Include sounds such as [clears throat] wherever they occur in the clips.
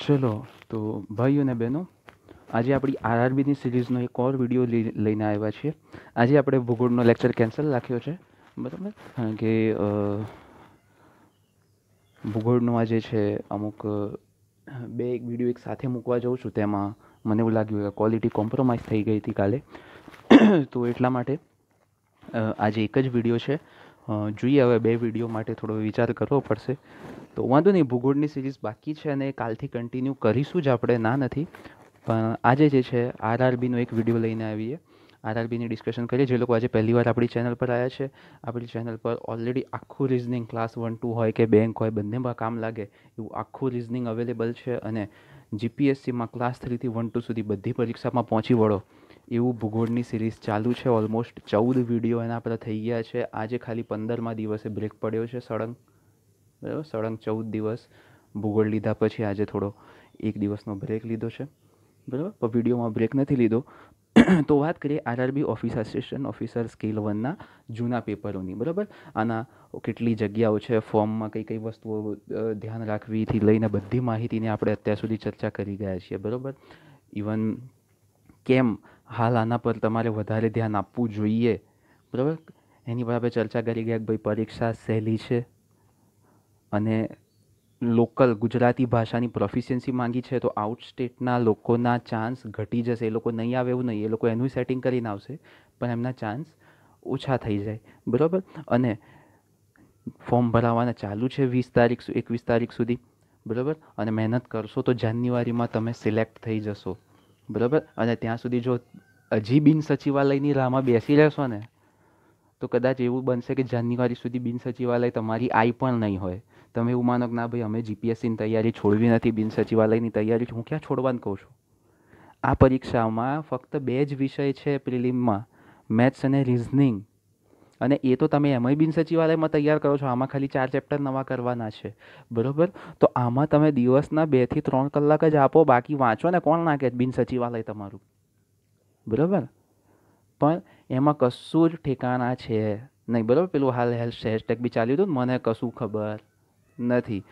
ચલો તો ભાઈઓ અને બહેનો આજે આપણી આરઆરબીની સિરીઝનો એક ઓર વિડીયો લઈને આવ્યા છીએ આજે આપણે ભૂગોળનો લેક્ચર કેન્સલ રાખ્યો છે બરાબર કારણ કે ભૂગોળનો આજે છે અમુક બે એક વિડીયો એક સાથે મૂકવા જાઉં છું તેમાં મને એવું લાગ્યું કે ક્વોલિટી કોમ્પ્રોમાઇઝ થઈ ગઈ હતી કાલે [coughs] તો એટલા માટે આજે એક જ વિડીયો છે જોઈએ હવે બે વિડીયો માટે થોડો વિચાર કરવો પડશે તો વાંધો નહીં ભૂગોળની સિરીઝ બાકી છે અને કાલથી કન્ટિન્યુ કરીશું જ આપણે ના નથી પણ આજે જે છે આરઆરબીનો એક વિડીયો લઈને આવીએ આરઆરબીની ડિસ્કશન કરીએ જે લોકો આજે પહેલીવાર આપણી ચેનલ પર આવ્યા છે આપણી ચેનલ પર ઓલરેડી આખું રિઝનિંગ ક્લાસ વન ટુ હોય કે બેંક હોય બંનેમાં કામ લાગે એવું આખું રિઝનિંગ અવેલેબલ છે અને જીપીએસસીમાં ક્લાસ થ્રીથી વન ટુ સુધી બધી પરીક્ષામાં પહોંચી વળો એવું ભૂગોળની સિરીઝ ચાલુ છે ઓલમોસ્ટ ચૌદ વિડીયો એના પર થઈ ગયા છે આજે ખાલી પંદરમાં દિવસે બ્રેક પડ્યો છે સળંગ બરાબર સળંગ ચૌદ દિવસ ભૂગોળ લીધા પછી આજે થોડો એક દિવસનો બ્રેક લીધો છે બરાબર પણ વિડીયોમાં બ્રેક નથી લીધો [clears throat] તો વાત કરીએ RRB office assistant officer scale વનના જૂના પેપરોની બરાબર આના કેટલી જગ્યાઓ છે ફોર્મમાં કઈ કઈ વસ્તુઓ ધ્યાન રાખવીથી લઈને બધી માહિતીની આપણે અત્યાર સુધી ચર્ચા કરી ગયા છીએ બરાબર ઇવન કેમ હાલ આના પર તમારે વધારે ધ્યાન આપવું જોઈએ બરાબર એની પર આપણે ચર્ચા કરી ગયા કે ભાઈ પરીક્ષા સહેલી છે અને લોકલ ગુજરાતી ભાષાની પ્રોફિશિયન્સી માંગી છે તો આઉટ સ્ટેટના લોકોના ચાન્સ ઘટી જશે એ લોકો નહીં આવે એવું નહીં એ લોકો એનું સેટિંગ કરીને આવશે પણ એમના ચાન્સ ઓછા થઈ જાય બરાબર અને ફોર્મ ભરાવાના ચાલુ છે વીસ તારીખ એકવીસ તારીખ સુધી બરાબર અને મહેનત કરશો તો જાન્યુઆરીમાં તમે સિલેક્ટ થઈ જશો બરાબર અને ત્યાં સુધી જો હજી બિન સચિવાલયની રાહમાં બેસી રહેશો ને તો કદાચ એવું બનશે કે જાન્યુઆરી સુધી બિન સચિવાલય તમારી આઈ પણ નહીં હોય તમે એવું માનો કે ના ભાઈ અમે જીપીએસસીની તૈયારી છોડવી નથી બિન સચિવાલયની તૈયારી હું ક્યાં છોડવાનું કહું છું આ પરીક્ષામાં ફક્ત બે જ વિષય છે પ્રિલિમમાં મેથ્સ અને રિઝનિંગ અને એ તો તમે એમય બિન સચિવાલયમાં તૈયાર કરો છો આમાં ખાલી ચાર ચેપ્ટર નવા કરવાના છે બરાબર તો આમાં તમે દિવસના બેથી ત્રણ કલાક જ આપો બાકી વાંચો ને કોણ નાખે બિન સચિવાલય તમારું બરાબર પણ એમાં કશું જ ઠેકાણા છે નહીં બરાબર પેલું હાલ હેલ્થ ટેક બી ચાલ્યું હતું મને કશું ખબર નથી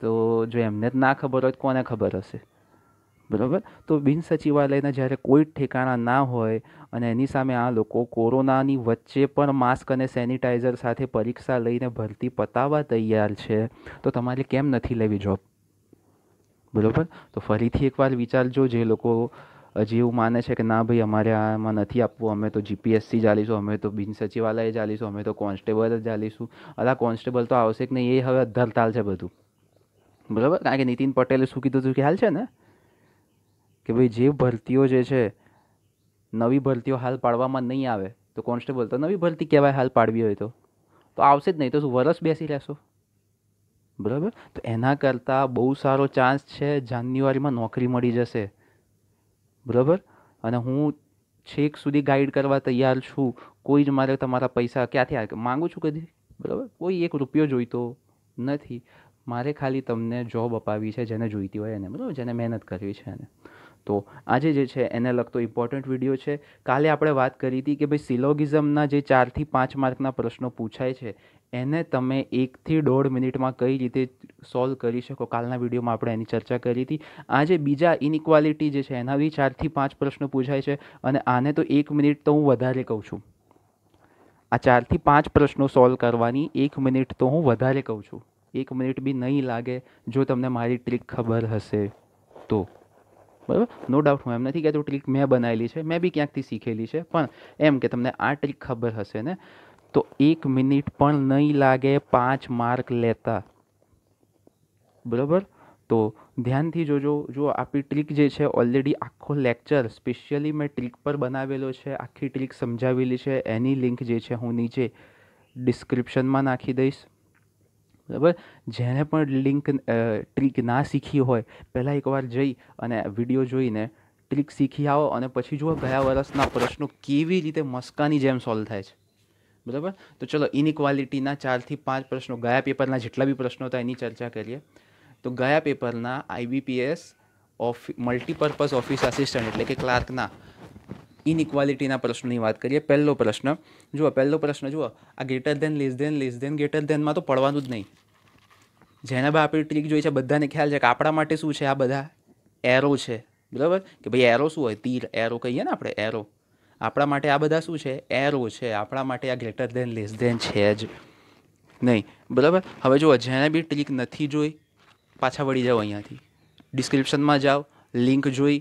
તો જો એમને જ ના ખબર હોય તો કોને ખબર હશે બરાબર તો બિન સચિવાલયના જ્યારે કોઈ ઠેકાણા ના હોય અને એની સામે આ લોકો કોરોનાની વચ્ચે પણ માસ્ક અને સેનિટાઈઝર સાથે પરીક્ષા લઈને ભરતી પતાવવા તૈયાર છે તો તમારે કેમ નથી લેવી જોબ બરાબર તો ફરીથી એકવાર વિચારજો જે લોકો હજી એવું માને છે કે ના ભાઈ અમારે આમાં નથી આપવું અમે તો જીપીએસસી ચાલીશું અમે તો બિન સચિવાલય ચાલીશું અમે તો કોન્સ્ટેબલ જ ચાલીશું અલા કોન્સ્ટેબલ તો આવશે કે નહીં એ હવે અધરતાલ છે બધું બરાબર કારણ કે નીતિન પટેલે શું કીધું હતું ખ્યાલ છે ને કે ભાઈ જે ભરતીઓ જે છે નવી ભરતીઓ હાલ પાડવામાં નહીં આવે તો કોન્સ્ટેબલ તો નવી ભરતી કહેવાય હાલ પાડવી હોય તો તો આવશે જ નહીં તો શું વરસ બેસી રહેશો બરાબર તો એના કરતાં બહુ સારો ચાન્સ છે જાન્યુઆરીમાં નોકરી મળી જશે બરાબર અને હું છેક સુધી ગાઈડ કરવા તૈયાર છું કોઈ જ મારે તમારા પૈસા ક્યાંથી માગું છું કદી બરાબર કોઈ એક રૂપિયો જોઈતો નથી મારે ખાલી તમને જોબ અપાવી છે જેને જોઈતી હોય એને બરાબર જેને મહેનત કરવી છે એને તો આજે જે છે એને લગતો ઇમ્પોર્ટન્ટ વિડીયો છે કાલે આપણે વાત કરી હતી કે ભાઈ સિલોગિઝમના જે ચારથી પાંચ માર્કના પ્રશ્નો પૂછાય છે એને તમે એકથી દોઢ મિનિટમાં કઈ રીતે સોલ્વ કરી શકો કાલના વિડીયોમાં આપણે એની ચર્ચા કરી હતી આજે બીજા ઇનઇક્વાલિટી જે છે એના બી ચારથી પાંચ પ્રશ્નો પૂછાય છે અને આને તો એક મિનિટ તો હું વધારે કહું છું આ ચારથી પાંચ પ્રશ્નો સોલ્વ કરવાની એક મિનિટ તો હું વધારે કહું છું એક મિનિટ બી નહીં લાગે જો તમને મારી ટ્રીક ખબર હશે તો બરાબર નો ડાઉટ હું એમ નથી કહેતો ટ્રીક મેં બનાવેલી છે મેં બી ક્યાંકથી શીખેલી છે પણ એમ કે તમને આ ટ્રીક ખબર હશે ને તો એક મિનિટ પણ નહીં લાગે પાંચ માર્ક લેતા બરાબર તો ધ્યાનથી જોજો જો આપણી ટ્રીક જે છે ઓલરેડી આખો લેક્ચર સ્પેશિયલી મેં ટ્રીક પર બનાવેલો છે આખી ટ્રીક સમજાવેલી છે એની લિંક જે છે હું નીચે ડિસ્ક્રિપ્શનમાં નાખી દઈશ બરાબર જેને પણ લિંક ટ્રીક ના શીખી હોય પહેલાં એકવાર જઈ અને વિડીયો જોઈને ટ્રીક શીખી આવો અને પછી જુઓ ગયા વર્ષના પ્રશ્નો કેવી રીતે મસ્કાની જેમ સોલ્વ થાય છે બરાબર તો ચલો ઇનઇક્વાલિટીના ચારથી પાંચ પ્રશ્નો ગયા પેપરના જેટલા બી પ્રશ્નો હતા એની ચર્ચા કરીએ તો ગયા પેપરના IBPS of multipurpose office assistant એટલે કે ક્લાર્કના ઇનઇક્વાલિટીના પ્રશ્નોની વાત કરીએ પહેલો પ્રશ્ન જુઓ પહેલો પ્રશ્ન જુઓ આ greater than less than less than greater દેનમાં તો પડવાનું જ નહીં જેના બા આપણી ટ્રીક જોઈ છે બધાને ખ્યાલ છે કે આપણા માટે શું છે આ બધા એરો છે બરાબર કે ભાઈ એરો શું હોય તીર એરો કહીએ ને આપણે એરો આપણા માટે આ બધા શું છે એરો છે આપણા માટે આ ગ્રેટર દેન લેસ દેન છે જ નહીં બરાબર હવે જો જેને બી ટ્રીક નથી જોઈ પાછા વળી જાઓ અહીંયાથી ડિસ્ક્રિપ્શનમાં જાઓ લિંક જોઈ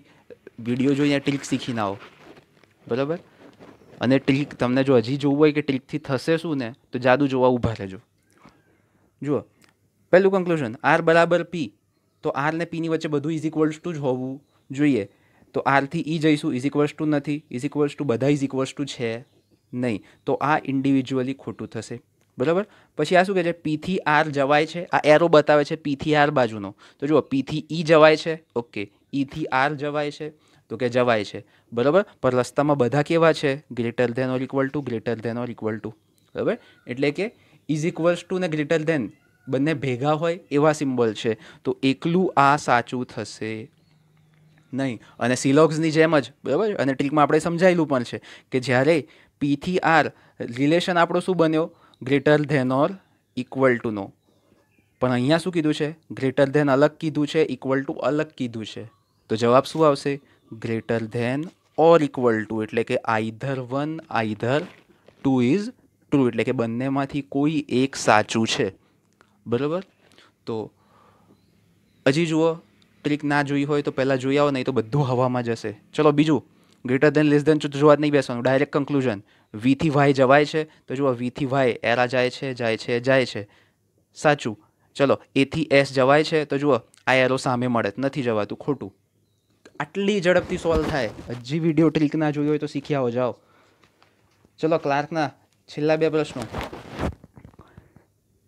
વિડીયો જોઈ જોઈને ટ્રીક શીખીને આવો બરાબર અને ટ્રીક તમને જો હજી જોવું હોય કે ટ્રીકથી થશે શું ને તો જાદુ જોવા ઊભા રહેજો જુઓ પહેલું કન્ક્લુઝન આર બરાબર પી તો આર ને પીની વચ્ચે બધું ઇઝ ઇક્વલ્સ ટુ જ હોવું જોઈએ તો આરથી ઈ જઈશું ઇઝ ઇક્વલ્સ ટુ નથી ઇઝ ઇક્વલ્સ ટુ બધા ઇઝ ઇક્વલ્સ ટુ છે નહીં તો આ ઇન્ડિવિજ્યુઅલી ખોટું થશે બરાબર પછી આ શું કહે છે પીથી આર જવાય છે આ એરો બતાવે છે પીથી આર બાજુનો તો જુઓ પીથી ઈ e જવાય છે ઓકે ઈથી e આર જવાય છે તો કે જવાય છે બરાબર પર રસ્તામાં બધા કેવા છે greater than or equal to greater than or equal to બરાબર એટલે કે ઇઝ ઇક્વલ્સ ટુ ને ગ્રેટર ધેન બંને ભેગા હોય એવા સિમ્બોલ છે તો એકલું આ સાચું થશે નહીં અને સિલોગ્સની જેમ જ બરાબર અને ટ્રીકમાં આપણે સમજાયેલું પણ છે કે જ્યારે પીથી આર રિલેશન આપણો શું બન્યો greater than or equal to નો પણ અહીંયા શું કીધું છે ગ્રેટર ધેન અલગ કીધું છે ઇક્વલ ટુ અલગ કીધું છે તો જવાબ શું આવશે greater than or equal to એટલે કે either one either two is true એટલે કે બંનેમાંથી કોઈ એક સાચું છે બરાબર તો હજી જુઓ ટ્રીક ના જોઈ હોય તો પહેલાં જોઈ આવો નહીં તો બધું હવામાં જશે ચલો બીજું ગ્રેટર દેન લેસ દેન જોવા જ નહીં બેસવાનું ડાયરેક્ટ કન્ક્લુઝન વીથી વાય જવાય છે તો જુઓ વીથી વાય એરા જાય છે જાય છે જાય છે સાચું ચલો એથી એસ જવાય છે તો જુઓ આ એરો સામે મળે નથી જવાતું ખોટું આટલી ઝડપથી સોલ્વ થાય હજી વિડીયો ટ્રીક ના જોઈ હોય તો શીખી આવો જાઓ ચલો ક્લાર્કના છેલ્લા બે પ્રશ્નો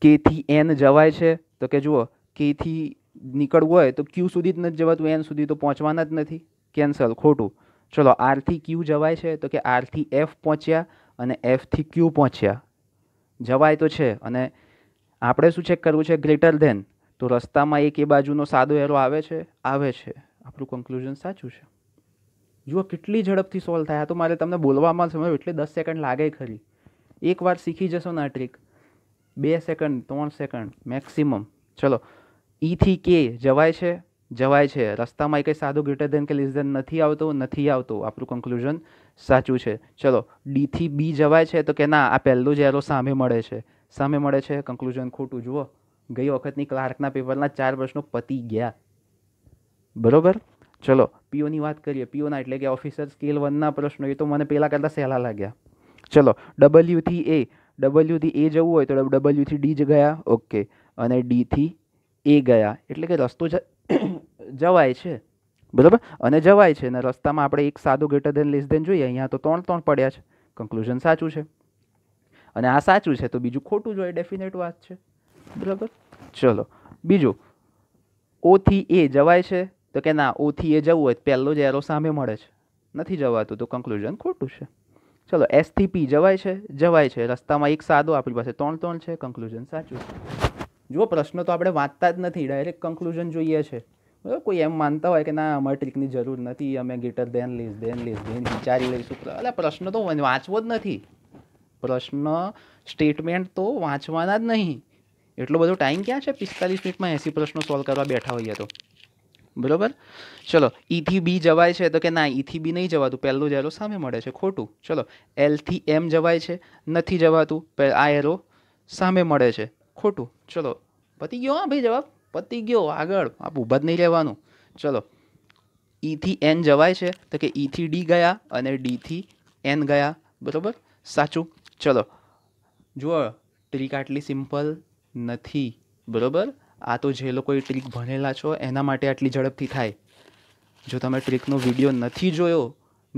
કેથી એન જવાય છે તો કે જુઓ કેથી નીકળવું હોય તો ક્યુ સુધી જ નથી જવાતું એન સુધી તો પહોંચવાના જ નથી કેન્સલ ખોટું ચલો આરથી ક્યુ જવાય છે તો કે આરથી એફ પહોંચ્યા અને એફથી ક્યુ પહોંચ્યા જવાય તો છે અને આપણે શું ચેક કરવું છે ગ્રેટર ધેન તો રસ્તામાં એક એ બાજુનો સાદો એરો આવે છે આવે છે આપણું કન્ક્લુઝન સાચું છે જુઓ કેટલી ઝડપથી સોલ્વ થાય આ તો મારે તમને બોલવામાં સમય એટલે દસ સેકન્ડ લાગે ખરી એકવાર શીખી જશો ને આ ટ્રીક બે સેકન્ડ ત્રણ સેકન્ડ મેક્સિમમ ચલો ઈથી કે જવાય છે જવાય છે રસ્તામાં કંઈ સાદું ગ્રેટર દેન કે લેસ દેન નથી આવતું નથી આવતું આપણું કન્કલુઝન સાચું છે ચલો ડીથી બી જવાય છે તો કે ના આ પહેલું જ એરો સામે મળે છે સામે મળે છે કન્કલુઝન ખોટું જુઓ ગઈ વખતની ક્લાર્કના પેપરના ચાર પ્રશ્નો પતી ગયા બરોબર ચલો પીઓની વાત કરીએ પીઓના એટલે કે ઓફિસર સ્કેલ વનના પ્રશ્નો એ તો મને પહેલાં કરતાં સહેલા લાગ્યા ચલો ડબલ્યુથી એ ડબલ્યુથી એ જવું હોય તો ડબલ્યુથી ડી જ ગયા ઓકે અને ડીથી એ ગયા એટલે કે રસ્તો [coughs] જવાય છે બરાબર અને જવાય છે અને રસ્તામાં આપણે એક સાદું ગેટર દેન લેસ દેન જોઈએ અહીંયા તો ત્રણ ત્રણ પડ્યા છે કન્ક્લુઝન સાચું છે અને આ સાચું છે તો બીજું ખોટું જોઈએ ડેફિનેટ વાત છે બરાબર ચલો બીજું ઓથી એ જવાય છે તો કે ના ઓથી એ જવું હોય પહેલો જ એરો સામે મળે છે નથી જવાતું તો કન્ક્લુઝન ખોટું છે ચલો એસથી પી જવાય છે જવાય છે રસ્તામાં એક સાદો આપણી પાસે ત્રણ ત્રણ છે કન્ક્લુઝન સાચું છે જુઓ પ્રશ્નો તો આપણે વાંચતા જ નથી ડાયરેક્ટ કન્ક્લુઝન જોઈએ છે બરાબર કોઈ એમ માનતા હોય કે ના અમારે ટ્રીકની જરૂર નથી અમે ગીટર દેન લઈશ ધ્યાન લઈશ દેન વિચારી લઈશું એટલે પ્રશ્ન તો વાંચવો જ નથી પ્રશ્ન સ્ટેટમેન્ટ તો વાંચવાના જ નહીં એટલો બધો ટાઈમ ક્યાં છે પિસ્તાલીસ મિનિટમાં એંસી પ્રશ્નો સોલ્વ કરવા બેઠા હોઈએ તો બરાબર ચલો ઈથી e બી જવાય છે તો કે ના ઈથી e બી નહીં જવાતું પહેલું જ એરો સામે મળે છે ખોટું ચલો એલથી એમ જવાય છે નથી જવાતું આ એરો સામે મળે છે ખોટું ચલો પતી ગયો હા ભાઈ જવાબ પતી ગયો આગળ આપ ઊભા જ નહીં રહેવાનું ચલો ઈથી e એન જવાય છે તો કે ઈથી e ડી ગયા અને ડીથી એન ગયા બરાબર સાચું ચલો જુઓ ટ્રીક આટલી સિમ્પલ નથી બરાબર આ તો જે લોકોએ ટ્રીક ભણેલા છો એના માટે આટલી ઝડપથી થાય જો તમે ટ્રીકનો વિડીયો નથી જોયો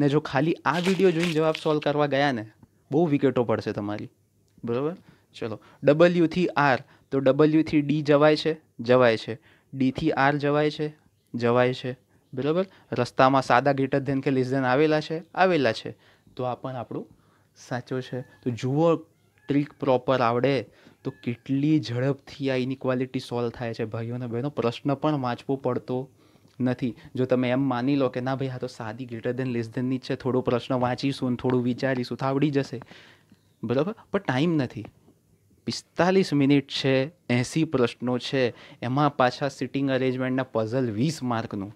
ને જો ખાલી આ વિડીયો જોઈને જવાબ સોલ્વ કરવા ગયા ને બહુ વિકેટો પડશે તમારી બરાબર ચલો ડબલ્યુથી આર તો ડબલ્યુથી ડી જવાય છે જવાય છે ડીથી આર જવાય છે જવાય છે બરાબર રસ્તામાં સાદા ગ્રેટર ધેન કે લેસ ધેન આવેલા છે આવેલા છે તો આ પણ આપણું સાચો છે તો જુઓ ટ્રીક પ્રોપર આવડે તો કેટલી ઝડપથી આ ઇનઇક્વાલિટી સોલ્વ થાય છે ભાઈઓને બહેનો પ્રશ્ન પણ વાંચવો પડતો નથી જો તમે એમ માની લો કે ના ભાઈ આ તો સાદી ગ્રેટર દેન લેસ દેનની જ છે થોડો પ્રશ્ન વાંચીશું થોડું વિચારીશું તો આવડી જશે બરાબર પણ ટાઈમ નથી પિસ્તાલીસ મિનિટ છે એંસી પ્રશ્નો છે એમાં પાછા સિટિંગ અરેન્જમેન્ટના પઝલ વીસ માર્કનું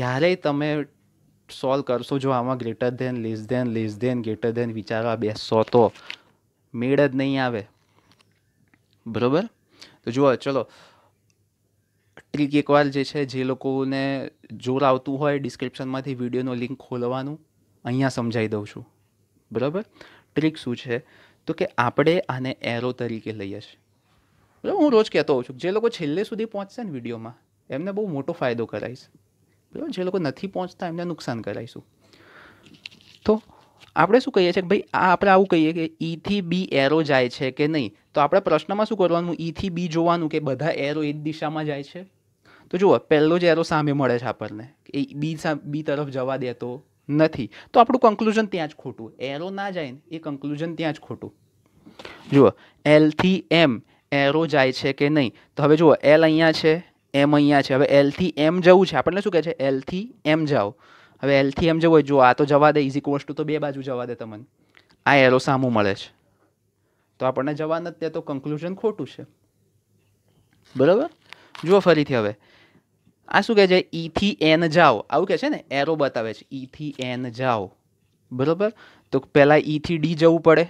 ક્યારેય તમે સોલ્વ કરશો જો આમાં greater than less than less than greater than વિચારવા બેસશો તો મેળ જ નહીં આવે બરાબર તો જુઓ ચલો ટ્રીક એકવાર જે છે જે લોકોને જોર આવતું હોય ડિસ્ક્રિપ્શનમાંથી વિડીયોનો લિંક ખોલવાનું અહીંયા સમજાવી દઉં છું બરાબર ટ્રીક શું છે તો કે આપણે આને એરો તરીકે લઈએ છીએ બરાબર હું રોજ કહેતો હોઉં છું જે લોકો છેલ્લે સુધી પહોંચશે ને વિડીયોમાં એમને બહુ મોટો ફાયદો કરાવીશ બરાબર જે લોકો નથી પહોંચતા એમને નુકસાન કરાવીશું તો આપણે શું કહીએ છીએ કે ભાઈ આ આપણે આવું કહીએ કે ઈથી બી એરો જાય છે કે નહીં તો આપણે પ્રશ્નમાં શું કરવાનું ઈથી e બી જોવાનું કે બધા એરો એ જ દિશામાં જાય છે તો જુઓ પહેલો જ એરો સામે મળે છે આપણને એ બી બી તરફ જવા દેતો નથી તો આપણું કન્ક્લુઝન ત્યાં જ ખોટું એરો ના જાય ને એ કન્ક્લુઝન ત્યાં જ ખોટું જુઓ એલથી એમ એરો જાય છે કે નહીં તો હવે જુઓ એલ અહીંયા છે એમ અહીંયા છે હવે એલથી એમ જવું છે આપણને શું કહે છે એલથી એમ જાઓ હવે એલથી એમ જવું હોય જો આ તો જવા દે ઇઝી કોસ્ટ ટુ તો બે બાજુ જવા દે તમને આ એરો સામું મળે છે તો આપણને જવા નથી તો કન્ક્લુઝન ખોટું છે બરાબર જુઓ ફરીથી હવે આ શું કહે છે ઈથી e એન જાઓ આવું કહે છે ને એરો બતાવે છે ઈથી e એન જાઓ બરાબર તો પહેલાં ઈથી e ડી જવું પડે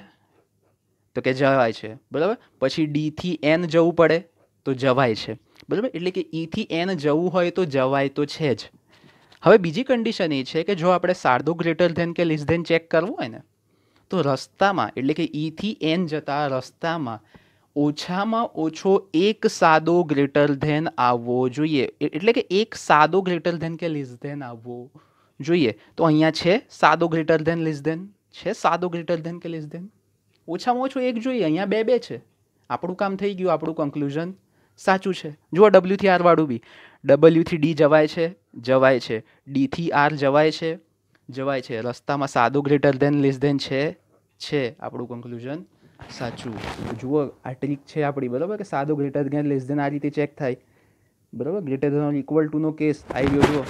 તો કે જવાય છે બરાબર પછી ડીથી એન જવું પડે તો જવાય છે બરાબર એટલે કે ઈથી એન જવું હોય તો જવાય તો છે જ હવે બીજી કન્ડિશન એ છે કે જો આપણે સાદો ગ્રેટર ધેન કે લેસ ધેન ચેક કરવું હોય ને તો રસ્તામાં એટલે કે ઈથી એન જતા રસ્તામાં ઉછામો 8 1 સાદો ગ્રેટર ધેન આવો જોઈએ એટલે કે એક સાદો ગ્રેટર ધેન કે લેસ ધેન આવો જોઈએ તો અહીંયા છે સાદો ગ્રેટર ધેન લેસ ધેન છે સાદો ગ્રેટર ધેન કે લેસ ધેન ઉછામો છું એક જોઈએ અહીંયા બે બે છે આપણું કામ થઈ ગયું આપણો કન્ક્લુઝન સાચું છે જો w થી r વાળું b w થી d જવાય છે જવાય છે d થી r જવાય છે જવાય છે રસ્તામાં સાદો ગ્રેટર ધેન લેસ ધેન છે છે આપણો કન્ક્લુઝન સાચું જુઓ આ ટ્રીક છે આપણી બરાબર કે સાદો ગ્રેટર ધેન લેસ ધેન આ રીતે ચેક થાય બરાબર ગ્રેટર ધેન ઇક્વલ ટુનો કેસ આવી ગયો જુઓ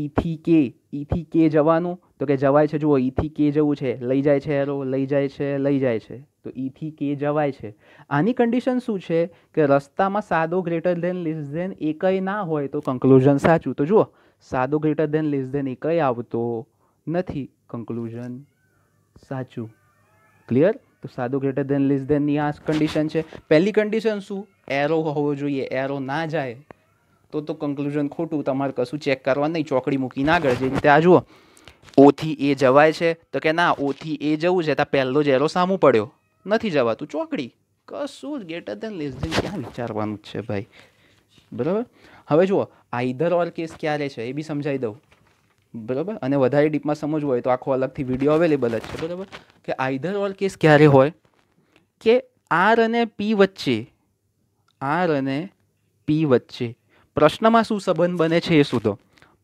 ઈથી e કે ઈથી e કે જવાનું તો કે જવાય છે જુઓ ઈથી e કે જવું છે લઈ જાય છે એરો લઈ જાય છે લઈ જાય છે તો ઈથી કે જવાય છે આની કન્ડિશન શું છે કે રસ્તામાં સાદો ગ્રેટર ધેન લેસ ધેન એકય ના હોય તો કન્ક્લુઝન સાચું તો જુઓ સાદો ગ્રેટર ધેન લેસ ધેન એકય આવતો નથી કન્કલુઝન સાચું ક્લિયર તો સાદું ગ્રેટર દેન લેસ દેનની આ કન્ડિશન છે પહેલી કન્ડિશન શું એરો હોવો જોઈએ એરો ના જાય તો તો કન્ક્લુઝન ખોટું તમારે કશું ચેક કરવા નહીં ચોકડી મૂકીને આગળ જે રીતે આ જુઓ ઓથી એ જવાય છે તો કે ના ઓથી એ જવું છે ત્યાં પહેલો જ એરો સામું પડ્યો નથી જવાતું ચોકડી કશું જ ગેટર દેન લેસ દેન ક્યાં વિચારવાનું છે ભાઈ બરાબર હવે જુઓ આઈધર ઓર કેસ ક્યારે છે એ બી સમજાવી દઉં બરાબર અને વધારે ડીપમાં સમજવું હોય તો આખો અલગથી વિડીયો અવેલેબલ જ છે બરાબર કે આઈધર ઓલ કેસ ક્યારે હોય કે આર અને પી વચ્ચે આર અને પી વચ્ચે પ્રશ્નમાં શું સંબંધ બને છે એ શોધો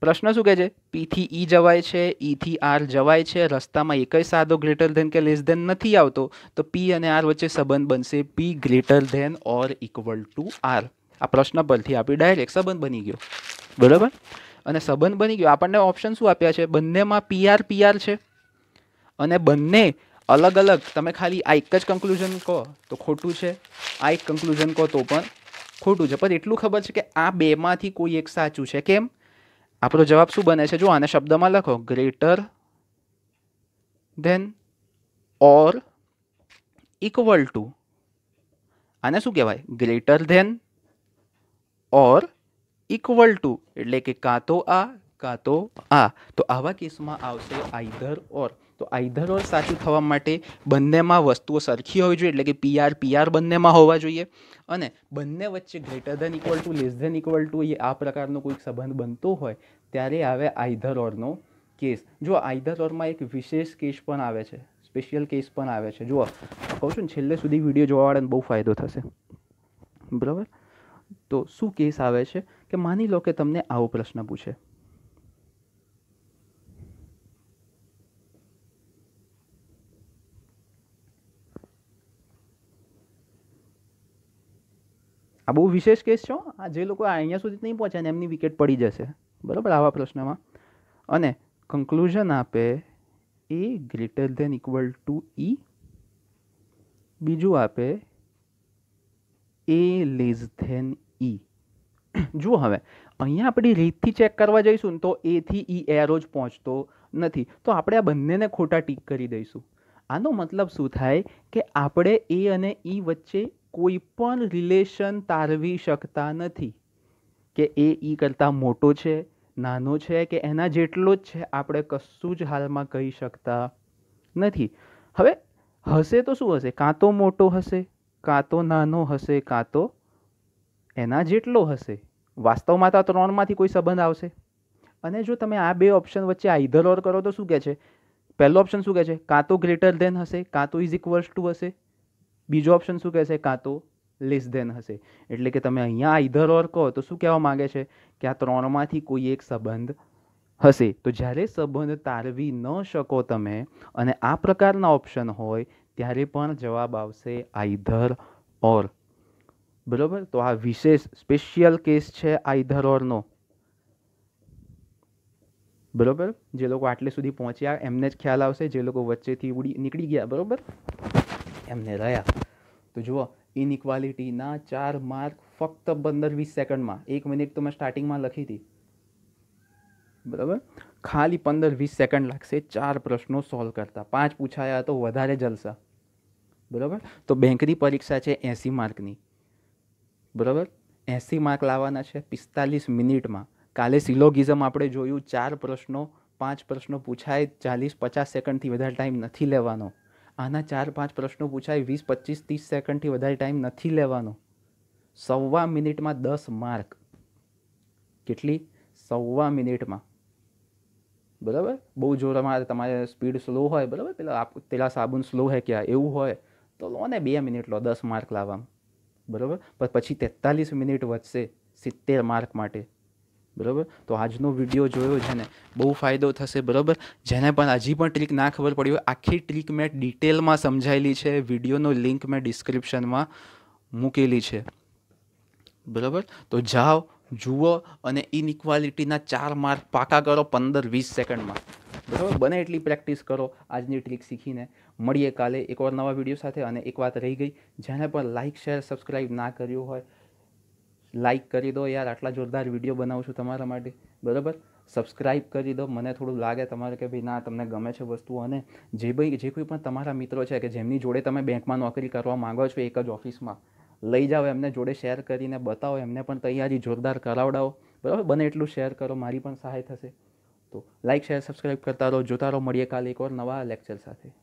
પ્રશ્ન શું કહે છે પીથી ઈ e જવાય છે ઈથી e આર જવાય છે રસ્તામાં એકય સાદો ગ્રેટર ધેન કે લેસ ધેન નથી આવતો તો પી અને આર વચ્ચે સંબંધ બનશે P greater than or equal to R આ પ્રશ્ન પરથી આપણી ડાયરેક્ટ સંબંધ બની ગયો બરાબર અને સંબંધ બની ગયો આપણને ઓપ્શન શું આપ્યા છે બંનેમાં પીઆર પીઆર છે અને બંને અલગ અલગ તમે ખાલી આ એક જ કન્ક્લુઝન કહો તો ખોટું છે આ એક કન્ક્લુઝન કહો તો પણ ખોટું છે પણ એટલું ખબર છે કે આ બેમાંથી કોઈ એક સાચું છે કેમ આપણો જવાબ શું બને છે જો આને શબ્દમાં લખો greater than or equal to આને શું કહેવાય greater than or equal to એટલે કે કાં તો આ કાં તો આ તો આવા કેસમાં આવશે આઈધર ઓર તો આઈધર ઓર સાચું થવા માટે બંનેમાં વસ્તુઓ સરખી હોવી જોઈએ એટલે કે પીઆર પીઆર બંનેમાં હોવા જોઈએ અને બંને વચ્ચે greater than equal to less than equal to એ આ પ્રકારનો કોઈક સંબંધ બનતો હોય ત્યારે આવે આઈધર ઓરનો કેસ જો આઈધર ઓરમાં એક વિશેષ કેસ પણ આવે છે સ્પેશિયલ કેસ પણ આવે છે જુઓ કહું છું ને છેલ્લે સુધી વિડીયો જોવાવાળાને બહુ ફાયદો થશે બરાબર તો શું કેસ આવે છે કે માની લો કે તમને આવો પ્રશ્ન પૂછે આ બહુ વિશેષ કેસ છો આ જે લોકો અહીંયા સુધી નહીં પહોંચ્યા ને એમની વિકેટ પડી જશે બરાબર આવા પ્રશ્નમાં અને કન્ક્લુઝન આપે એ ગ્રેટર ધેન ઇક્વલ ટુ ઈ બીજું આપે એ લેઝ ધેન ઈ [clears throat] જુઓ હવે અહીંયા આપણી રીતથી ચેક કરવા જઈશું ને તો એથી ઈ એરો જ પહોંચતો નથી તો આપણે આ બંનેને ખોટા ટીક કરી દઈશું આનો મતલબ શું થાય કે આપણે એ અને ઈ વચ્ચે કોઈ પણ રિલેશન તારવી શકતા નથી કે એ ઈ કરતાં મોટો છે નાનો છે કે એના જેટલો જ છે આપણે કશું જ હાલમાં કહી શકતા નથી હવે હશે તો શું હશે કાં તો મોટો હશે કાં તો નાનો હશે કાં તો એના જેટલો હશે વાસ્તવમાં તો આ ત્રણમાંથી કોઈ સંબંધ આવશે અને જો તમે આ બે ઓપ્શન વચ્ચે આ ઇધર ઓર કરો તો શું કહે છે પહેલો ઓપ્શન શું કહે છે કાં તો ગ્રેટર ધેન હશે કાં તો ઇઝ ઇક્વલ્સ ટુ હશે બીજો ઓપ્શન શું કહે છે કાં તો લેસ ધેન હશે એટલે કે તમે અહીંયા ઇધર ઓર કહો તો શું કહેવા માગે છે કે આ ત્રણમાંથી કોઈ એક સંબંધ હશે તો જ્યારે સંબંધ તારવી ન શકો તમે અને આ પ્રકારના ઓપ્શન હોય ત્યારે પણ જવાબ આવશે આઈધર ઓર બરાબર તો આ વિશેષ સ્પેશિયલ કેસ છે આઈધર ઓરનો બરાબર જે લોકો આટલે સુધી પહોંચ્યા એમને જ ખ્યાલ આવશે જે લોકો વચ્ચેથી ઉડી નીકળી ગયા બરાબર એમને રહ્યા તો જુઓ ઇનઇક્વાલિટીના ચાર માર્ક ફક્ત પંદર વીસ સેકન્ડમાં એક મિનિટ તો મેં સ્ટાર્ટિંગમાં લખી હતી બરાબર ખાલી પંદર વીસ સેકન્ડ લાગશે ચાર પ્રશ્નો સોલ્વ કરતા પાંચ પૂછાયા તો વધારે જલસા બરાબર તો બેંકની પરીક્ષા છે એંસી માર્કની બરાબર એંસી માર્ક લાવવાના છે પિસ્તાલીસ મિનિટમાં કાલે સિલોગિઝમ આપણે જોયું ચાર પ્રશ્નો પાંચ પ્રશ્નો પૂછાય ચાલીસ પચાસ સેકન્ડથી વધારે ટાઈમ નથી લેવાનો આના ચાર પાંચ પ્રશ્નો પૂછાય વીસ પચીસ ત્રીસ સેકન્ડથી વધારે ટાઈમ નથી લેવાનો સવા મિનિટમાં દસ માર્ક કેટલી સવા મિનિટમાં બરાબર બહુ જોરમાં તમારે સ્પીડ સ્લો હોય બરાબર પેલા પેલા સાબુન સ્લો હે ક્યાં એવું હોય તો લો ને બે મિનિટ લો દસ માર્ક લાવવામાં બરાબર પણ પછી તેતાલીસ મિનિટ વધશે સિત્તેર માર્ક માટે બરાબર તો આજનો વિડીયો જોયો છે ને બહુ ફાયદો થશે બરાબર જેને પણ હજી પણ ટ્રીક ના ખબર પડી હોય આખી ટ્રીક મેં ડિટેલમાં સમજાયેલી છે વિડીયોનો લિંક મેં ડિસ્ક્રિપ્શનમાં મૂકેલી છે બરાબર તો જાઓ જુઓ અને ઇનઇક્વાલિટીના ચાર માર્ક પાકા કરો પંદર વીસ સેકન્ડમાં બરાબર બને એટલી પ્રેક્ટિસ કરો આજની ટ્રીક શીખીને મળીએ કાલે એકવાર નવા વિડીયો સાથે અને એક વાત રહી ગઈ જેને પણ લાઇક શેર સબસ્ક્રાઈબ ના કર્યું હોય લાઇક કરી દો યાર આટલા જોરદાર વિડીયો બનાવું છું તમારા માટે બરાબર સબસ્ક્રાઈબ કરી દો મને થોડું લાગે તમારે કે ભાઈ ના તમને ગમે છે વસ્તુ અને જે ભાઈ જે કોઈ પણ તમારા મિત્રો છે કે જેમની જોડે તમે બેંકમાં નોકરી કરવા માંગો છો એક જ ઓફિસમાં લઈ જાઓ એમને જોડે શેર કરીને બતાવો એમને પણ તૈયારી જોરદાર કરાવડાવો બરાબર બને એટલું શેર કરો મારી પણ સહાય થશે તો લાઇક શેર સબસ્ક્રાઈબ કરતા રહો જોતા રહો મળીએ કાલે એક વાર નવા લેક્ચર સાથે